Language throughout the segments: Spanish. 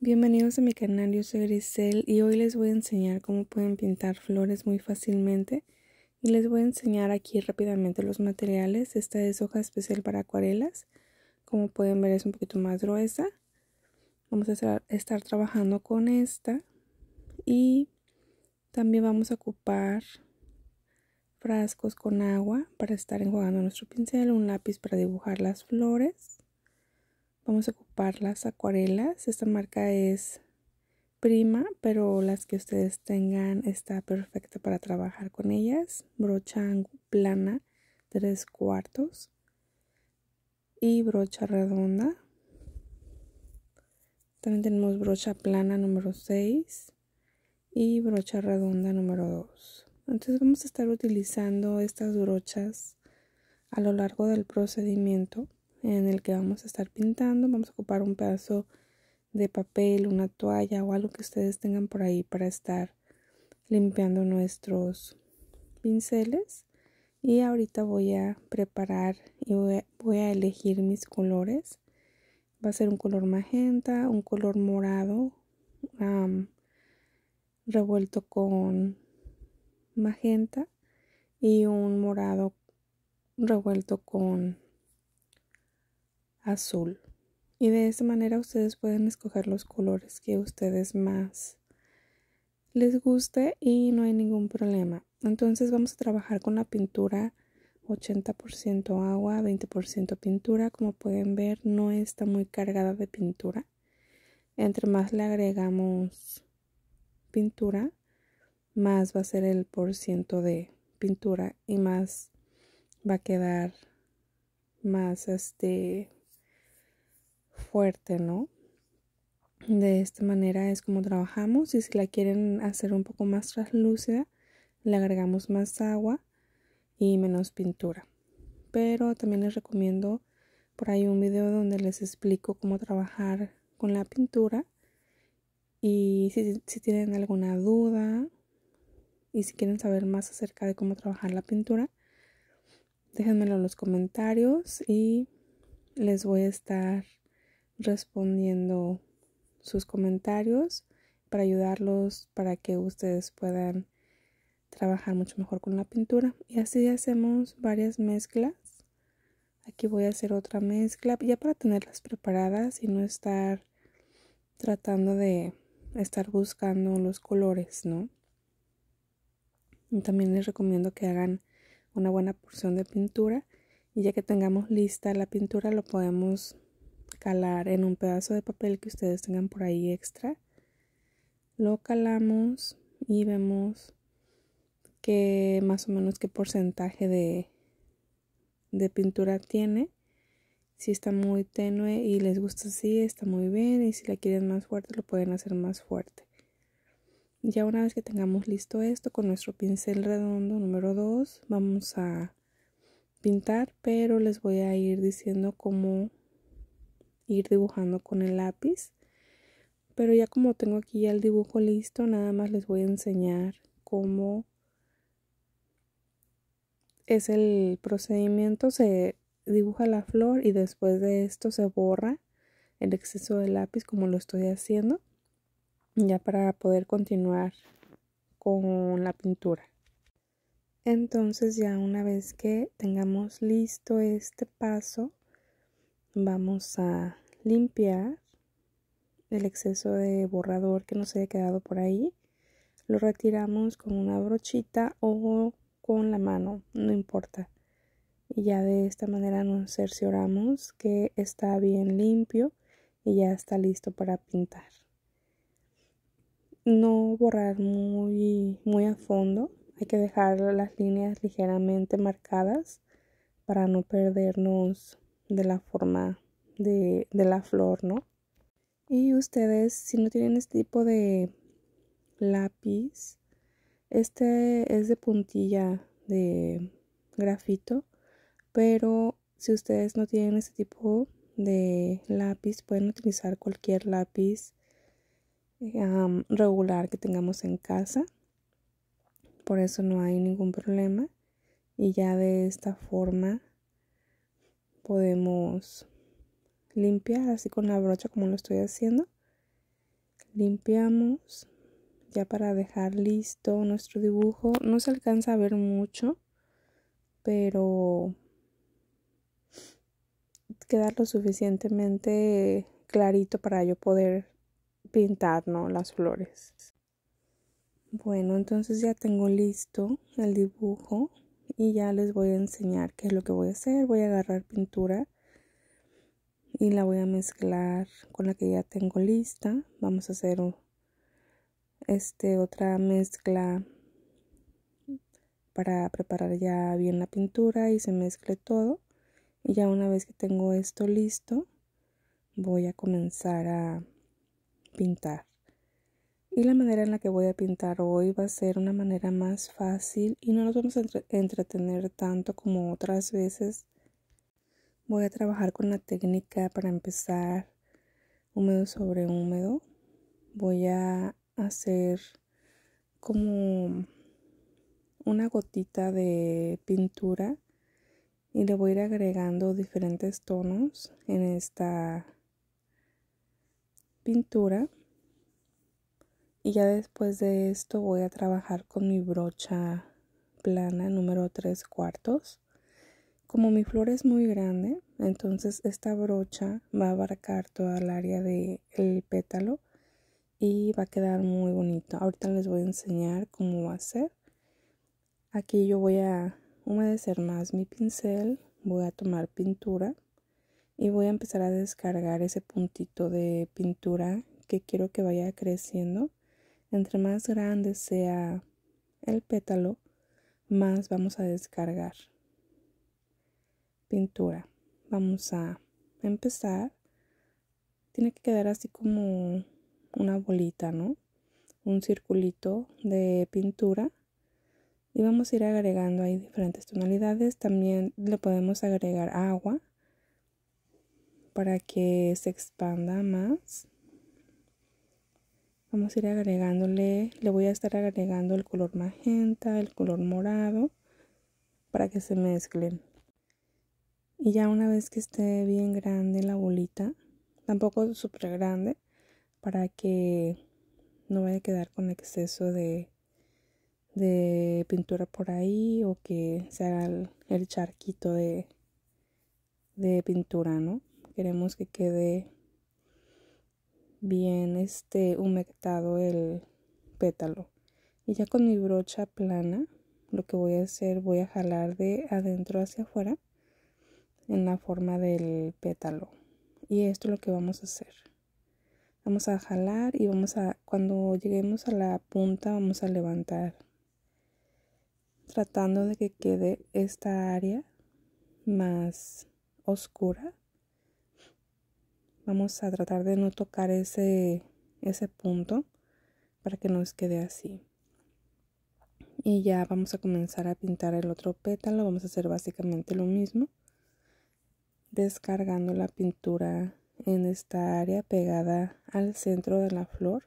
Bienvenidos a mi canal, yo soy Grisel y hoy les voy a enseñar cómo pueden pintar flores muy fácilmente y les voy a enseñar aquí rápidamente los materiales. Esta es hoja especial para acuarelas, como pueden ver es un poquito más gruesa. Vamos a estar trabajando con esta y también vamos a ocupar frascos con agua para estar enjuagando nuestro pincel, un lápiz para dibujar las flores Vamos a ocupar las acuarelas. Esta marca es prima, pero las que ustedes tengan está perfecta para trabajar con ellas. Brocha plana, tres cuartos. Y brocha redonda. También tenemos brocha plana número 6 y brocha redonda número 2. Entonces vamos a estar utilizando estas brochas a lo largo del procedimiento en el que vamos a estar pintando. Vamos a ocupar un pedazo de papel, una toalla o algo que ustedes tengan por ahí para estar limpiando nuestros pinceles. Y ahorita voy a preparar y voy a, elegir mis colores. Va a ser un color magenta, un color morado, revuelto con magenta y un morado revuelto con azul. Y de esa manera ustedes pueden escoger los colores que ustedes más les guste y no hay ningún problema. Entonces vamos a trabajar con la pintura 80% agua, 20% pintura. Como pueden ver, no está muy cargada de pintura. Entre más le agregamos pintura, más va a ser el por ciento de pintura y más va a quedar más este fuerte, ¿no? De esta manera es como trabajamos y si la quieren hacer un poco más translúcida, le agregamos más agua y menos pintura. Pero también les recomiendo por ahí un video donde les explico cómo trabajar con la pintura y si, si tienen alguna duda y si quieren saber más acerca de cómo trabajar la pintura, déjenmelo en los comentarios y les voy a estar respondiendo sus comentarios para ayudarlos para que ustedes puedan trabajar mucho mejor con la pintura y así hacemos varias mezclas aquí voy a hacer otra mezcla ya para tenerlas preparadas y no estar tratando de estar buscando los colores no también les recomiendo que hagan una buena porción de pintura y ya que tengamos lista la pintura lo podemos en un pedazo de papel que ustedes tengan por ahí extra. Lo calamos y vemos que más o menos qué porcentaje de, de pintura tiene. Si está muy tenue y les gusta así, está muy bien. Y si la quieren más fuerte, lo pueden hacer más fuerte. Ya una vez que tengamos listo esto con nuestro pincel redondo número 2, vamos a pintar, pero les voy a ir diciendo cómo ir dibujando con el lápiz. Pero ya como tengo aquí ya el dibujo listo, nada más les voy a enseñar cómo es el procedimiento. Se dibuja la flor y después de esto se borra el exceso de lápiz como lo estoy haciendo. Ya para poder continuar con la pintura. Entonces ya una vez que tengamos listo este paso, vamos a limpiar el exceso de borrador que nos haya quedado por ahí. Lo retiramos con una brochita o con la mano, no importa. Y ya de esta manera nos cercioramos que está bien limpio y ya está listo para pintar. No borrar muy, muy a fondo, hay que dejar las líneas ligeramente marcadas para no perdernos de la forma de, la flor, ¿no? Y ustedes, si no tienen este tipo de lápiz, este es de puntilla de grafito, pero si ustedes no tienen este tipo de lápiz, pueden utilizar cualquier lápiz regular que tengamos en casa. Por eso no hay ningún problema. Y ya de esta forma podemos limpiar así con la brocha como lo estoy haciendo. Limpiamos ya para dejar listo nuestro dibujo. No se alcanza a ver mucho, pero quedarlo lo suficientemente clarito para yo poder pintar las flores. Bueno, entonces ya tengo listo el dibujo y ya les voy a enseñar qué es lo que voy a hacer. Voy a agarrar pintura y la voy a mezclar con la que ya tengo lista. Vamos a hacer este, otra mezcla para preparar ya bien la pintura y se mezcle todo. Y ya una vez que tengo esto listo, voy a comenzar a pintar. Y la manera en la que voy a pintar hoy va a ser una manera más fácil y no nos vamos a entretener tanto como otras veces. Voy a trabajar con la técnica para empezar húmedo sobre húmedo. Voy a hacer como una gotita de pintura y le voy a ir agregando diferentes tonos en esta pintura y ya después de esto voy a trabajar con mi brocha plana número 3 cuartos. Como mi flor es muy grande, entonces esta brocha va a abarcar toda el área del pétalo y va a quedar muy bonito. Ahorita les voy a enseñar cómo va a ser. Aquí yo voy a humedecer más mi pincel, voy a tomar pintura y voy a empezar a descargar ese puntito de pintura que quiero que vaya creciendo entre más grande sea el pétalo, más vamos a descargar pintura. Vamos a empezar. Tiene que quedar así como una bolita, ¿no? Un circulito de pintura. Y vamos a ir agregando ahí diferentes tonalidades. También le podemos agregar agua para que se expanda más vamos a ir agregándole, le voy a estar agregando el color magenta, el color morado, para que se mezclen. Y ya una vez que esté bien grande la bolita, tampoco súper grande, para que no vaya a quedar con exceso de, de pintura por ahí o que se haga el, el charquito de, de pintura, ¿no? Queremos que quede bien este humectado el pétalo. Y ya con mi brocha plana, lo que voy a hacer, voy a jalar de adentro hacia afuera en la forma del pétalo. Y esto es lo que vamos a hacer. Vamos a jalar y vamos a, cuando lleguemos a la punta, vamos a levantar. Tratando de que quede esta área más oscura Vamos a tratar de no tocar ese, ese punto para que nos quede así. Y ya vamos a comenzar a pintar el otro pétalo. Vamos a hacer básicamente lo mismo. Descargando la pintura en esta área pegada al centro de la flor.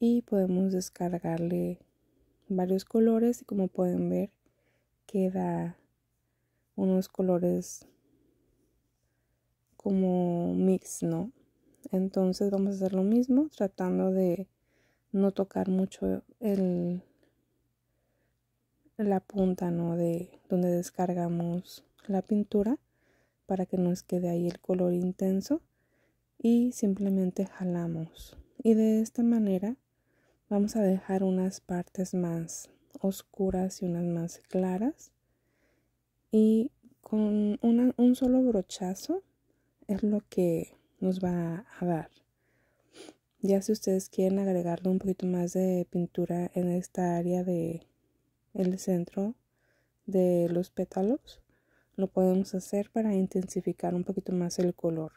Y podemos descargarle varios colores y como pueden ver queda unos colores como mix, ¿no? Entonces vamos a hacer lo mismo, tratando de no tocar mucho la punta, ¿no? De donde descargamos la pintura para que nos quede ahí el color intenso y simplemente jalamos. Y de esta manera vamos a dejar unas partes más oscuras y unas más claras. Y con un solo brochazo es lo que nos va a dar. Ya si ustedes quieren agregarle un poquito más de pintura en esta área de el centro de los pétalos, lo podemos hacer para intensificar un poquito más el color.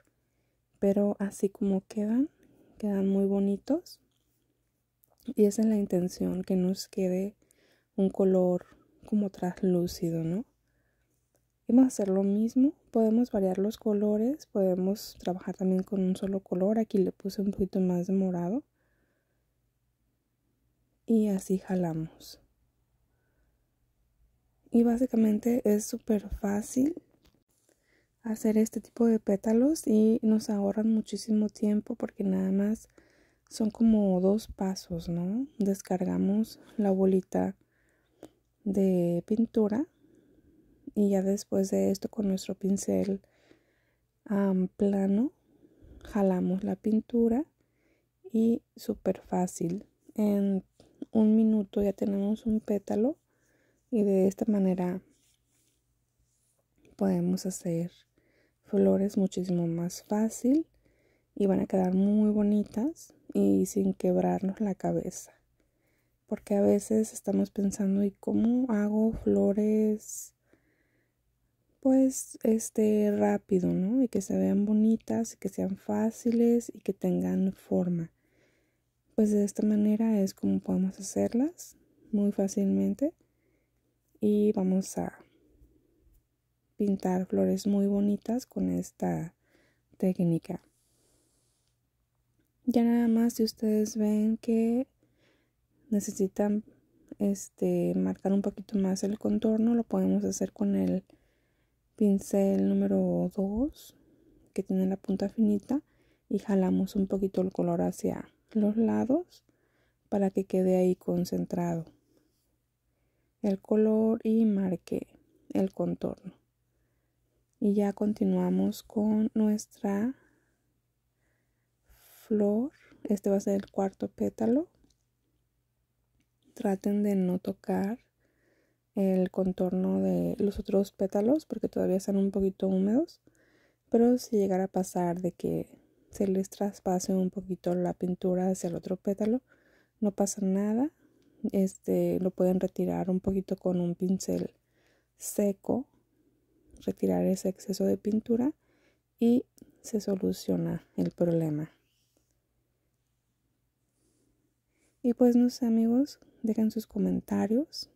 Pero así como quedan, quedan muy bonitos. Y esa es la intención, que nos quede un color como traslúcido, ¿no? hacer lo mismo, podemos variar los colores, podemos trabajar también con un solo color. Aquí le puse un poquito más de morado. Y así jalamos. Y básicamente es súper fácil hacer este tipo de pétalos y nos ahorran muchísimo tiempo porque nada más son como dos pasos, ¿no? Descargamos la bolita de pintura y ya después de esto con nuestro pincel plano jalamos la pintura y súper fácil. En un minuto ya tenemos un pétalo y de esta manera podemos hacer flores muchísimo más fácil y van a quedar muy bonitas y sin quebrarnos la cabeza. Porque a veces estamos pensando, ¿y cómo hago flores pues este rápido, ¿no? Y que se vean bonitas, y que sean fáciles y que tengan forma. Pues de esta manera es como podemos hacerlas muy fácilmente y vamos a pintar flores muy bonitas con esta técnica. Ya nada más si ustedes ven que necesitan este marcar un poquito más el contorno, lo podemos hacer con el pincel número 2 que tiene la punta finita y jalamos un poquito el color hacia los lados para que quede ahí concentrado el color y marque el contorno y ya continuamos con nuestra flor este va a ser el cuarto pétalo traten de no tocar el contorno de los otros pétalos porque todavía están un poquito húmedos. Pero si llegara a pasar de que se les traspase un poquito la pintura hacia el otro pétalo, no pasa nada. Este lo pueden retirar un poquito con un pincel seco, retirar ese exceso de pintura y se soluciona el problema. Y pues no amigos, dejen sus comentarios,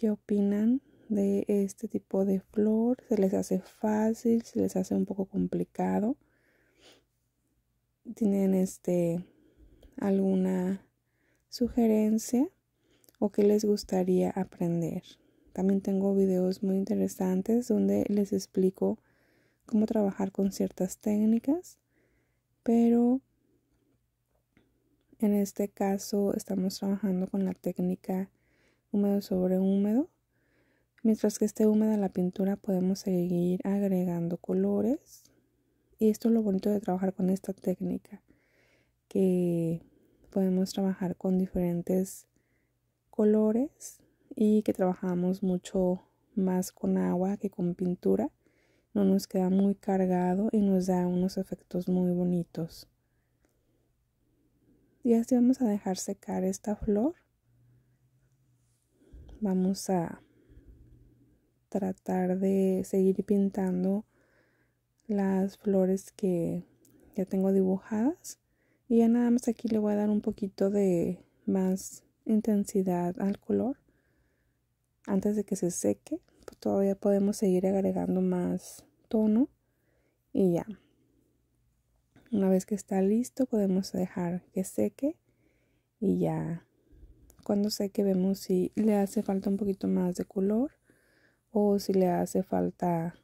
qué opinan de este tipo de flor. ¿Se les hace fácil? ¿Se les hace un poco complicado? ¿Tienen este alguna sugerencia o qué les gustaría aprender? También tengo videos muy interesantes donde les explico cómo trabajar con ciertas técnicas, pero en este caso estamos trabajando con la técnica húmedo sobre húmedo. Mientras que esté húmeda la pintura podemos seguir agregando colores. Y esto es lo bonito de trabajar con esta técnica, que podemos trabajar con diferentes colores y que trabajamos mucho más con agua que con pintura. No nos queda muy cargado y nos da unos efectos muy bonitos. Y así vamos a dejar secar esta flor vamos a tratar de seguir pintando las flores que ya tengo dibujadas y ya nada más aquí le voy a dar un poquito de más intensidad al color antes de que se seque todavía podemos seguir agregando más tono y ya una vez que está listo podemos dejar que seque y ya cuando sé que vemos si le hace falta un poquito más de color o si le hace falta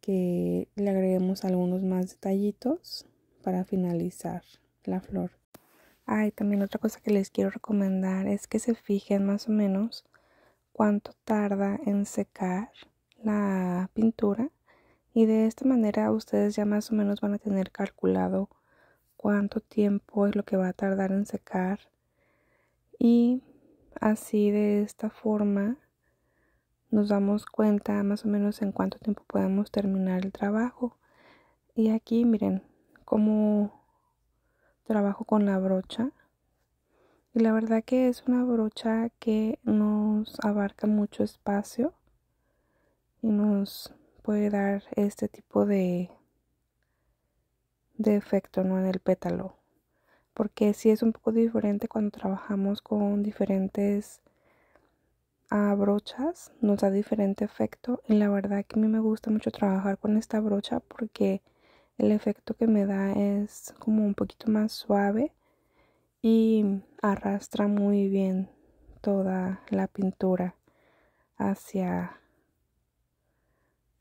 que le agreguemos algunos más detallitos para finalizar la flor. Ay, también otra cosa que les quiero recomendar es que se fijen más o menos cuánto tarda en secar la pintura y de esta manera ustedes ya más o menos van a tener calculado cuánto tiempo es lo que va a tardar en secar y así de esta forma nos damos cuenta más o menos en cuánto tiempo podemos terminar el trabajo. Y aquí miren cómo trabajo con la brocha. Y la verdad que es una brocha que nos abarca mucho espacio y nos puede dar este tipo de, de efecto ¿no? en el pétalo porque sí es un poco diferente cuando trabajamos con diferentes ah, brochas nos da diferente efecto y la verdad que a mí me gusta mucho trabajar con esta brocha porque el efecto que me da es como un poquito más suave y arrastra muy bien toda la pintura hacia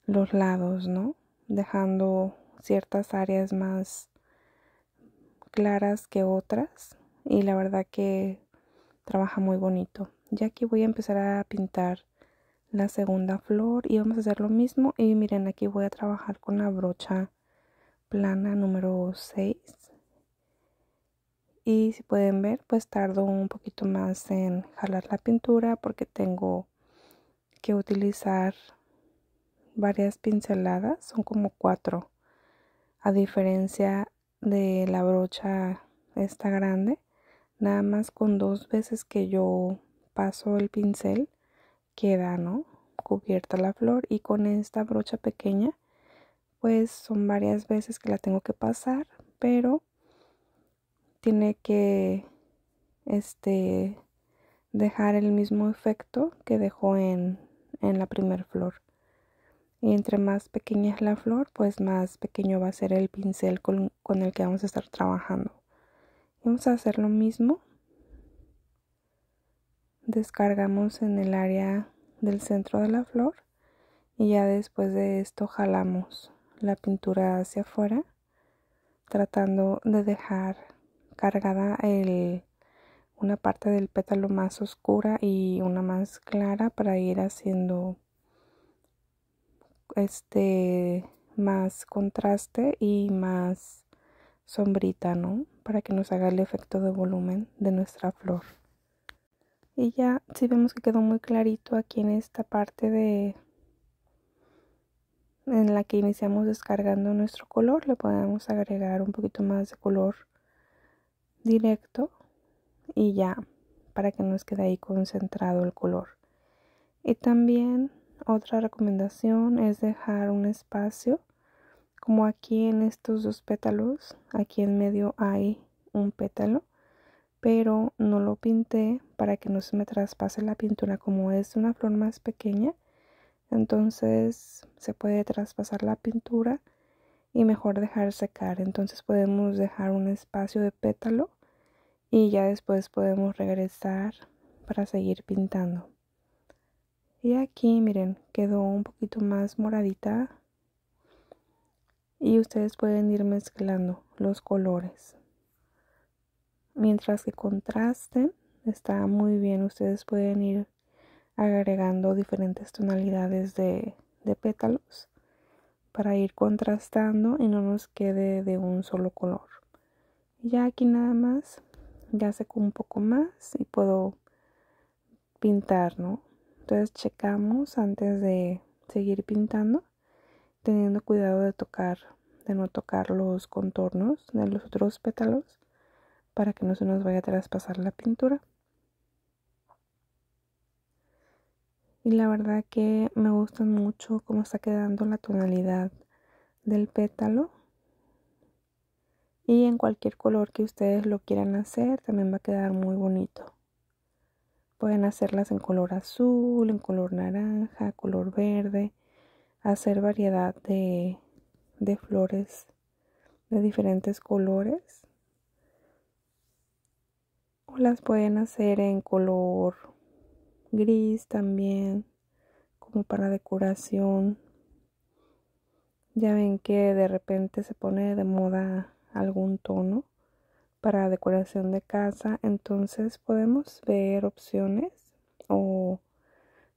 los lados, ¿no? Dejando ciertas áreas más claras que otras y la verdad que trabaja muy bonito. Ya aquí voy a empezar a pintar la segunda flor y vamos a hacer lo mismo y miren aquí voy a trabajar con la brocha plana número 6 y si pueden ver pues tardo un poquito más en jalar la pintura porque tengo que utilizar varias pinceladas son como cuatro a diferencia de la brocha esta grande nada más con dos veces que yo paso el pincel queda no cubierta la flor y con esta brocha pequeña pues son varias veces que la tengo que pasar pero tiene que este dejar el mismo efecto que dejó en, en la primer flor y entre más pequeña es la flor, pues más pequeño va a ser el pincel con, el que vamos a estar trabajando. Vamos a hacer lo mismo. Descargamos en el área del centro de la flor y ya después de esto jalamos la pintura hacia afuera tratando de dejar cargada el, una parte del pétalo más oscura y una más clara para ir haciendo este más contraste y más sombrita, ¿no? Para que nos haga el efecto de volumen de nuestra flor. Y ya, si vemos que quedó muy clarito aquí en esta parte de en la que iniciamos descargando nuestro color, le podemos agregar un poquito más de color directo y ya, para que nos quede ahí concentrado el color. Y también otra recomendación es dejar un espacio, como aquí en estos dos pétalos, aquí en medio hay un pétalo, pero no lo pinté para que no se me traspase la pintura como es una flor más pequeña. Entonces se puede traspasar la pintura y mejor dejar secar. Entonces podemos dejar un espacio de pétalo y ya después podemos regresar para seguir pintando. Y aquí, miren, quedó un poquito más moradita. Y ustedes pueden ir mezclando los colores. Mientras que contrasten, está muy bien. Ustedes pueden ir agregando diferentes tonalidades de, pétalos para ir contrastando y no nos quede de un solo color. Ya aquí nada más, ya seco un poco más y puedo pintar, ¿no? Entonces checamos antes de seguir pintando, teniendo cuidado de tocar, de no tocar los contornos de los otros pétalos para que no se nos vaya a traspasar la pintura. Y la verdad que me gusta mucho cómo está quedando la tonalidad del pétalo. Y en cualquier color que ustedes lo quieran hacer, también va a quedar muy bonito. Pueden hacerlas en color azul, en color naranja, color verde. Hacer variedad de, de flores de diferentes colores. O las pueden hacer en color gris también, como para decoración. Ya ven que de repente se pone de moda algún tono para decoración de casa. Entonces podemos ver opciones o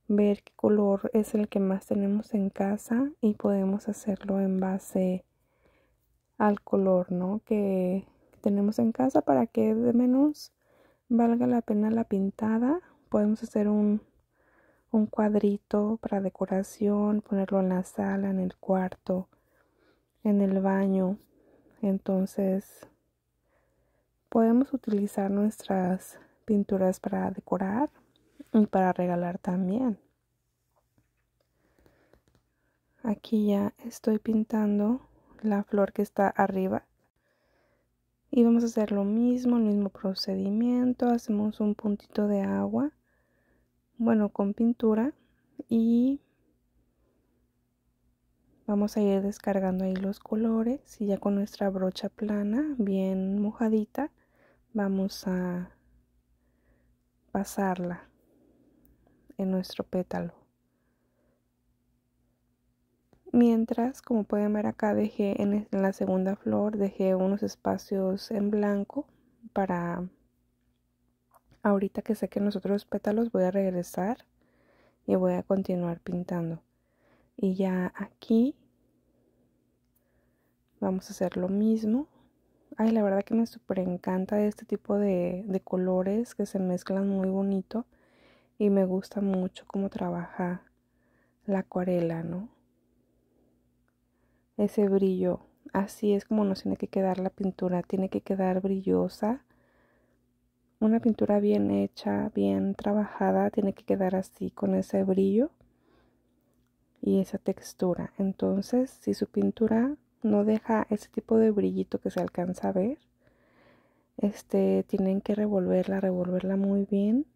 ver qué color es el que más tenemos en casa y podemos hacerlo en base al color ¿no? que tenemos en casa para que de menos valga la pena la pintada. Podemos hacer un, un cuadrito para decoración, ponerlo en la sala, en el cuarto, en el baño. Entonces Podemos utilizar nuestras pinturas para decorar y para regalar también. Aquí ya estoy pintando la flor que está arriba. Y vamos a hacer lo mismo, el mismo procedimiento. Hacemos un puntito de agua, bueno, con pintura. Y vamos a ir descargando ahí los colores. Y ya con nuestra brocha plana, bien mojadita, vamos a pasarla en nuestro pétalo. Mientras, como pueden ver acá, dejé en, la segunda flor, dejé unos espacios en blanco para ahorita que sé que otros pétalos voy a regresar y voy a continuar pintando. Y ya aquí vamos a hacer lo mismo. Ay, la verdad que me súper encanta este tipo de, de, colores que se mezclan muy bonito y me gusta mucho cómo trabaja la acuarela, ¿no? Ese brillo, así es como nos tiene que quedar la pintura, tiene que quedar brillosa. Una pintura bien hecha, bien trabajada, tiene que quedar así con ese brillo y esa textura. Entonces, si su pintura no deja ese tipo de brillito que se alcanza a ver. Este, tienen que revolverla, revolverla muy bien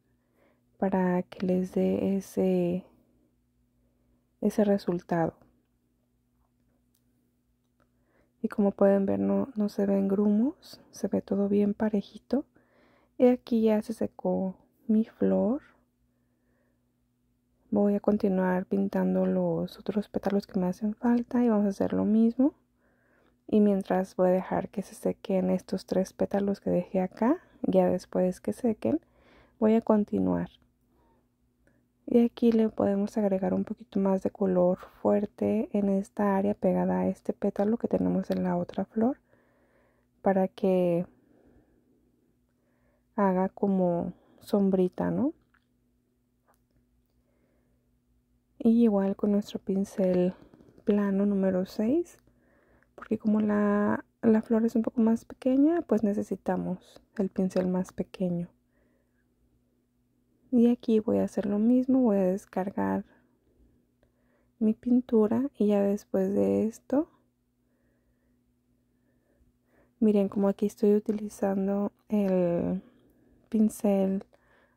para que les dé ese, ese resultado. Y como pueden ver no, no se ven grumos, se ve todo bien parejito. Y aquí ya se secó mi flor. Voy a continuar pintando los otros pétalos que me hacen falta y vamos a hacer lo mismo y mientras voy a dejar que se sequen estos tres pétalos que dejé acá ya después que sequen voy a continuar y aquí le podemos agregar un poquito más de color fuerte en esta área pegada a este pétalo que tenemos en la otra flor para que haga como sombrita no y igual con nuestro pincel plano número 6 porque como la, la flor es un poco más pequeña, pues necesitamos el pincel más pequeño. Y aquí voy a hacer lo mismo, voy a descargar mi pintura y ya después de esto, miren como aquí estoy utilizando el pincel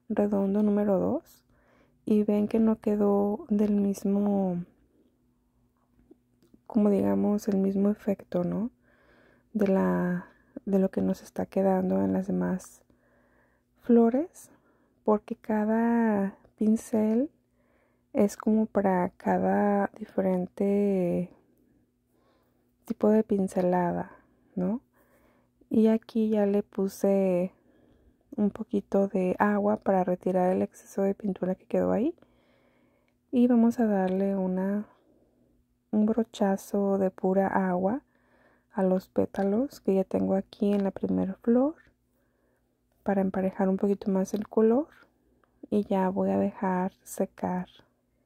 redondo número 2 y ven que no quedó del mismo como digamos el mismo efecto, ¿no? De, la, de lo que nos está quedando en las demás flores, porque cada pincel es como para cada diferente tipo de pincelada, ¿no? Y aquí ya le puse un poquito de agua para retirar el exceso de pintura que quedó ahí. Y vamos a darle una un brochazo de pura agua a los pétalos que ya tengo aquí en la primera flor para emparejar un poquito más el color y ya voy a dejar secar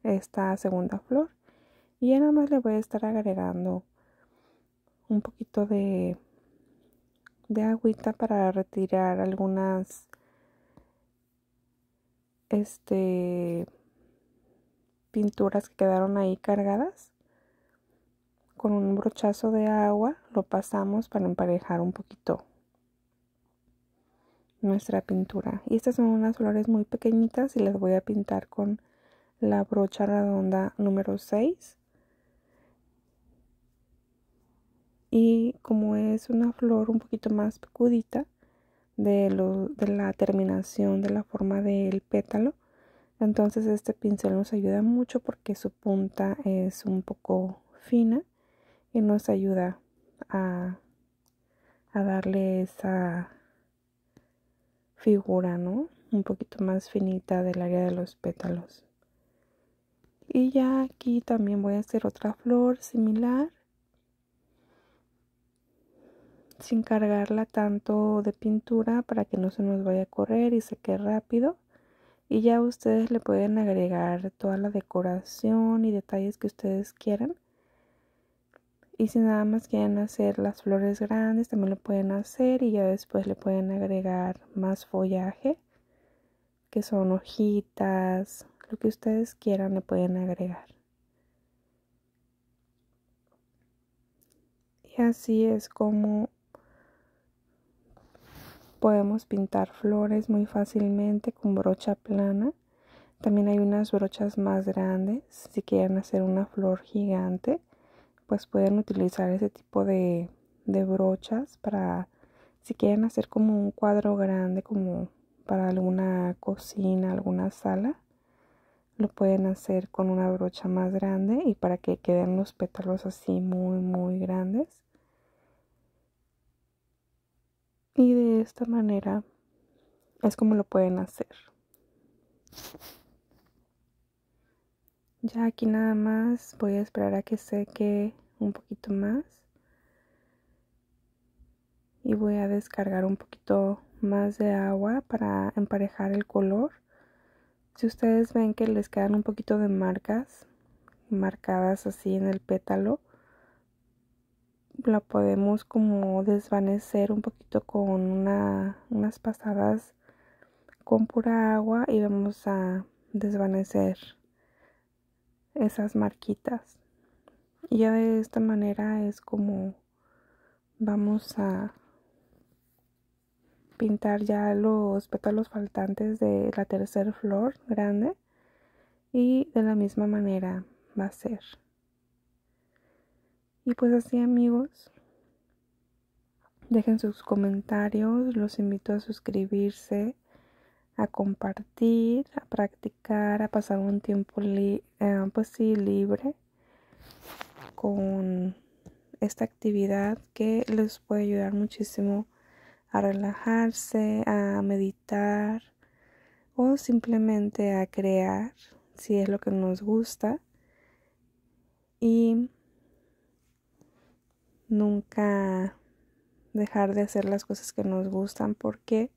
esta segunda flor y ya nada más le voy a estar agregando un poquito de de agüita para retirar algunas este pinturas que quedaron ahí cargadas con un brochazo de agua lo pasamos para emparejar un poquito nuestra pintura. Y estas son unas flores muy pequeñitas y las voy a pintar con la brocha redonda número 6. Y como es una flor un poquito más pecudita de, de la terminación de la forma del pétalo, entonces este pincel nos ayuda mucho porque su punta es un poco fina que nos ayuda a, darle esa figura, ¿no? Un poquito más finita del área de los pétalos. Y ya aquí también voy a hacer otra flor similar. Sin cargarla tanto de pintura para que no se nos vaya a correr y se rápido. Y ya ustedes le pueden agregar toda la decoración y detalles que ustedes quieran. Y si nada más quieren hacer las flores grandes, también lo pueden hacer y ya después le pueden agregar más follaje, que son hojitas, lo que ustedes quieran le pueden agregar. Y así es como podemos pintar flores muy fácilmente con brocha plana. También hay unas brochas más grandes si quieren hacer una flor gigante pues pueden utilizar ese tipo de, de brochas para si quieren hacer como un cuadro grande como para alguna cocina, alguna sala, lo pueden hacer con una brocha más grande y para que queden los pétalos así muy muy grandes. Y de esta manera es como lo pueden hacer. Ya aquí nada más voy a esperar a que seque un poquito más. Y voy a descargar un poquito más de agua para emparejar el color. Si ustedes ven que les quedan un poquito de marcas, marcadas así en el pétalo, la podemos como desvanecer un poquito con unas pasadas con pura agua y vamos a desvanecer esas marquitas. Y ya de esta manera es como vamos a pintar ya los pétalos faltantes de la tercera flor grande y de la misma manera va a ser. Y pues así amigos, dejen sus comentarios, los invito a suscribirse a compartir, a practicar, a pasar un tiempo eh, pues libre con esta actividad que les puede ayudar muchísimo a relajarse, a meditar o simplemente a crear si es lo que nos gusta y nunca dejar de hacer las cosas que nos gustan porque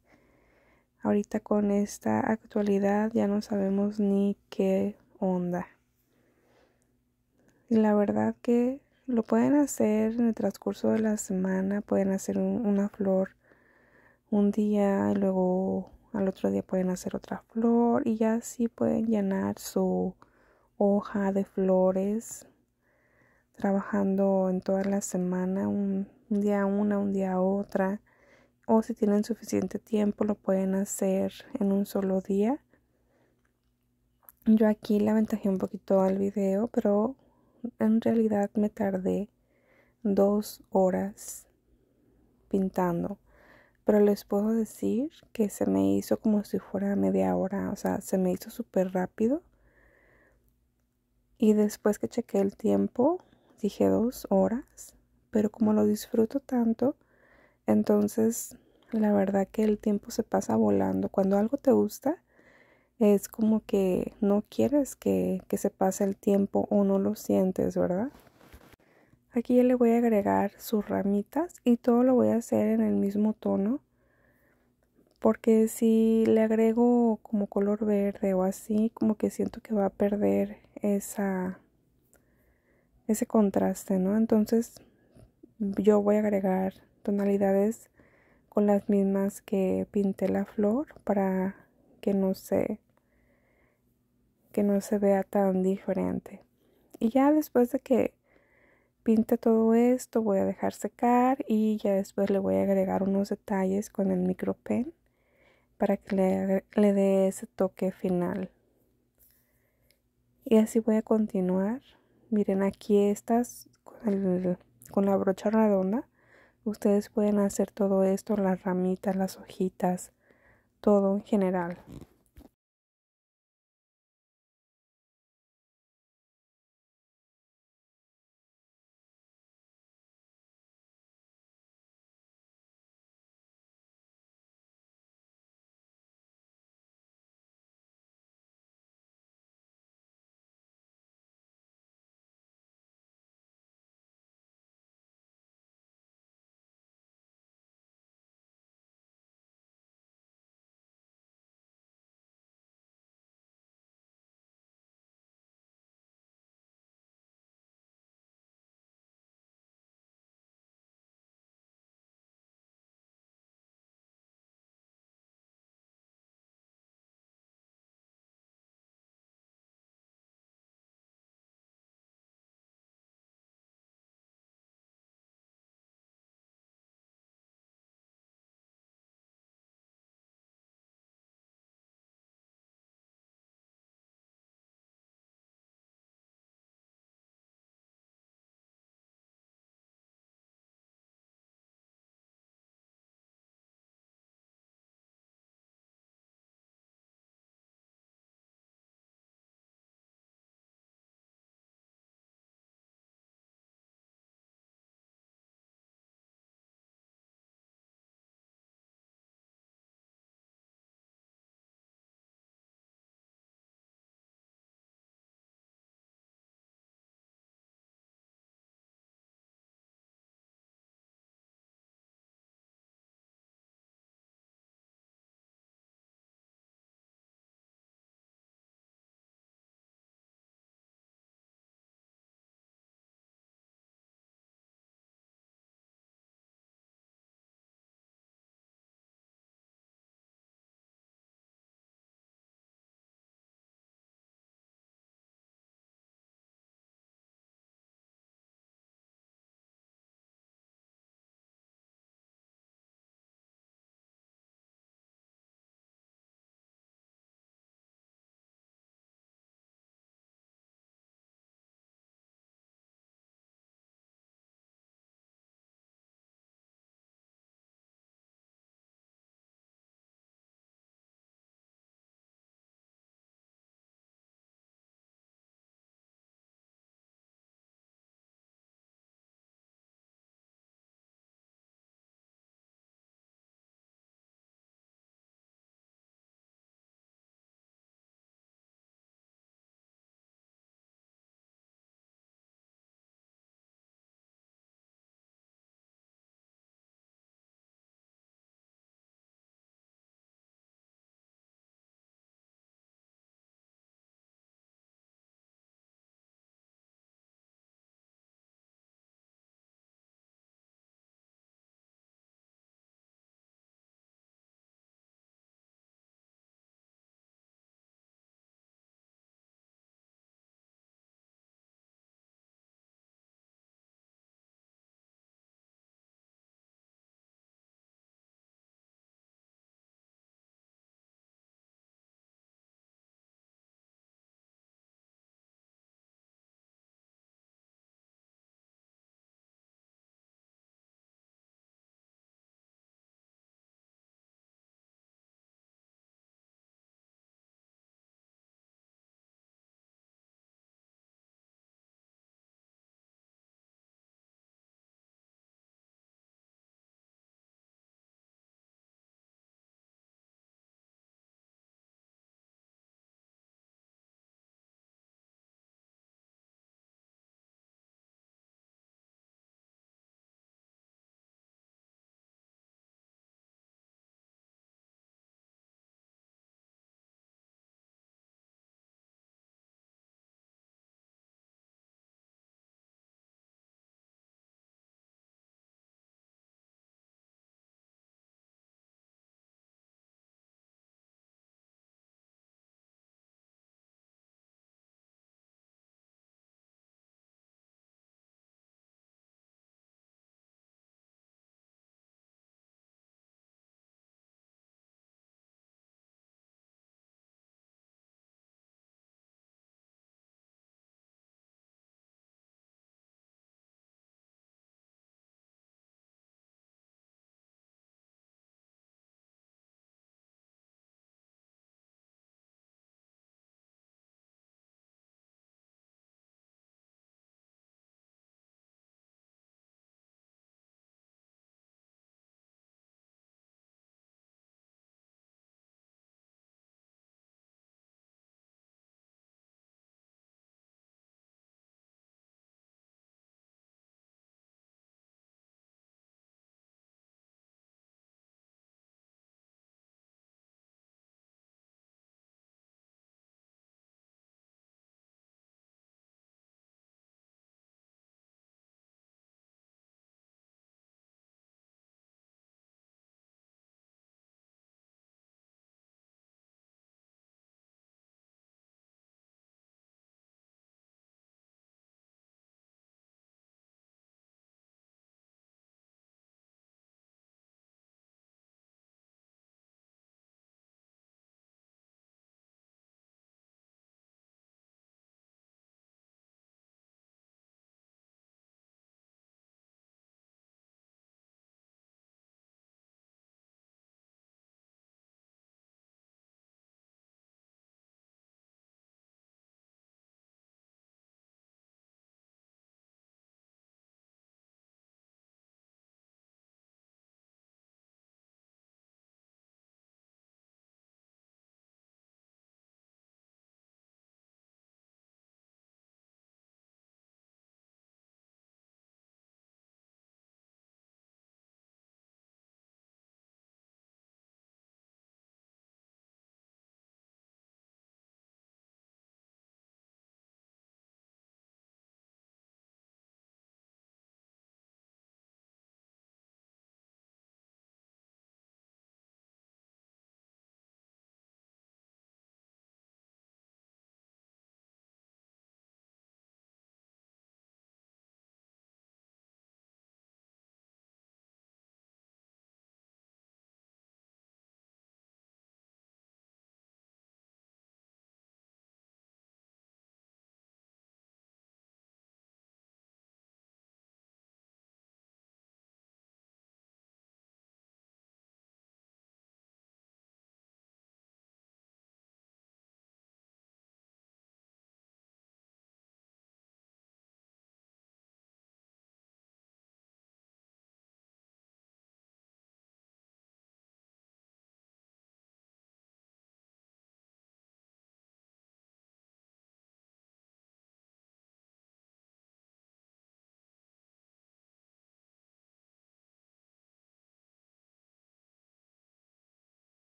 Ahorita con esta actualidad ya no sabemos ni qué onda. Y la verdad que lo pueden hacer en el transcurso de la semana, pueden hacer una flor un día y luego al otro día pueden hacer otra flor y ya así pueden llenar su hoja de flores trabajando en toda la semana, un, un día una, un día otra o si tienen suficiente tiempo lo pueden hacer en un solo día. Yo aquí le aventajé un poquito al video, pero en realidad me tardé dos horas pintando. Pero les puedo decir que se me hizo como si fuera media hora, o sea, se me hizo súper rápido. Y después que chequé el tiempo, dije dos horas, pero como lo disfruto tanto, entonces, la verdad que el tiempo se pasa volando. Cuando algo te gusta, es como que no quieres que, se pase el tiempo o no lo sientes, ¿verdad? Aquí ya le voy a agregar sus ramitas y todo lo voy a hacer en el mismo tono. Porque si le agrego como color verde o así, como que siento que va a perder esa, ese contraste, ¿no? Entonces yo voy a agregar con las mismas que pinté la flor para que no se que no se vea tan diferente y ya después de que pinte todo esto voy a dejar secar y ya después le voy a agregar unos detalles con el micro pen para que le, le dé ese toque final y así voy a continuar miren aquí estas con, con la brocha redonda Ustedes pueden hacer todo esto, las ramitas, las hojitas, todo en general.